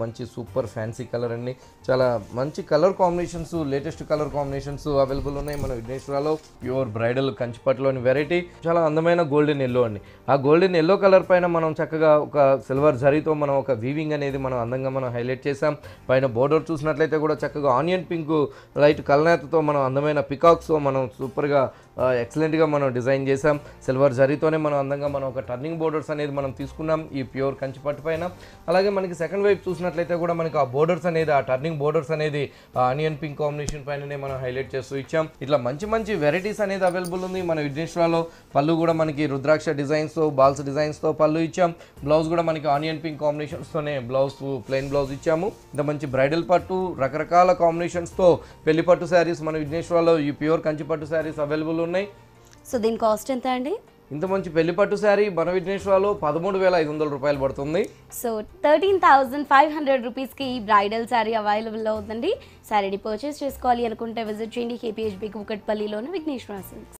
మంచి super fancy colour అండి చాలా మంచి colour combinations latest colour combinations available ఉన్నాయి మన విఘ్నేశ్వరాలో ప్యూర్ బ్రైడల్ కంచిపట్టులోని వెరైటీ చాలా అందమైన గోల్డెన్ ఎల్లో అండి ఆ గోల్డెన్ ఎల్లో కలర్ పైన మనం చక్కగా ఒక సిల్వర్ జరీతో మనం ఒక వీవింగ్ అనేది మనం అందంగా మనం హైలైట్ చేసాం పైన బోర్డర్ చూసినట్లయితే కూడా చక్కగా ఆనియన్ పింక్ లైట్ కలనేతతో మనం అందమైన పికాక్స్తో మనం సూపర్గా ఎక్సలెంట్గా మనం డిజైన్ చేసాం సిల్వర్ జరీతోనే మనం అందంగా మనం ఒక టర్నింగ్ బోర్డర్స్ అనేది మనం తీసుకున్నాం ఈ ప్యూర్ కంచిపట్టు పైన అలాగే మనకి సెకండ్ వైపు చూసిన చూసినట్లయితే కూడా మనకి ఆ బోర్డర్స్ అనేది ఆ టర్నింగ్ బోర్డర్స్ అనేది ఆనియన్ పింక్ కాంబినేషన్ పైననే మనం హైలైట్ చేస్తూ ఇచ్చాం ఇట్లా మంచి మంచి వెరైటీస్ అనేది అవైలబుల్ ఉంది మన విఘ్నేశ్వరాలో పళ్ళు కూడా మనకి రుద్రాక్ష డిజైన్స్తో బాల్స్ డిజైన్స్తో పళ్ళు ఇచ్చాం బ్లౌజ్ కూడా మనకి ఆనియన్ పింక్ కాంబినేషన్స్తోనే బ్లౌజ్ ప్లెయిన్ బ్లౌజ్ ఇచ్చాము ఇంత మంచి బ్రైడల్ పట్టు రకరకాల కాంబినేషన్స్తో పెళ్లి పట్టు శారీస్ మన విఘ్నేశ్వరాలో ఈ ప్యూర్ కంచి పట్టు శారీస్ అవైలబుల్ ఉన్నాయి సో దీని కాస్ట్ ఎంత అండి ఇంత మంచి పెళ్లి పట్టు శారీ బన విఘ్నేశ్వరలో పదమూడు వేల ఐదు వందల రూపాయలు పడుతుంది so thirteen thousand five hundred రూపీస్కి ఈ బ్రైడల్ శారీ అవైలబుల్ ఉందండి శారీని పర్చేస్ చేసుకోవాలి అనుకుంటే విజిట్ చేయండి కేపీహెచ్బి కుకట్పల్లిలోని విఘ్నేశ్వర